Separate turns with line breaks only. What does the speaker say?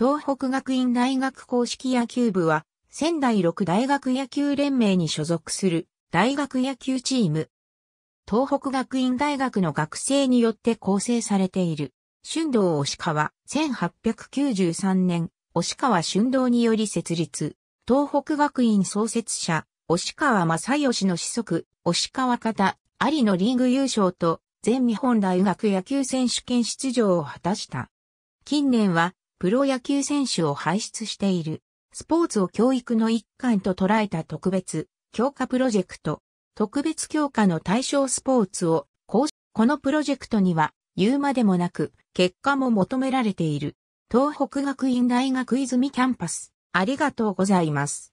東
北学院大学公式野球部は、仙台六大学野球連盟に所属する大学野球チーム。東北学院大学の学生によって構成されている。春道押川、1893年、押川春道により設立。東北学院創設者、押川正義の子息、押川方、有のリーグ優勝と、全日本大学野球選手権出場を果たした。近年は、プロ野球選手を輩出している、スポーツを教育の一環と捉えた特別、強化プロジェクト、特別強化の対象スポーツを、このプロジェクトには、言うまでもなく、結果も求められている。東北学院大学泉キャンパス、ありがとうございます。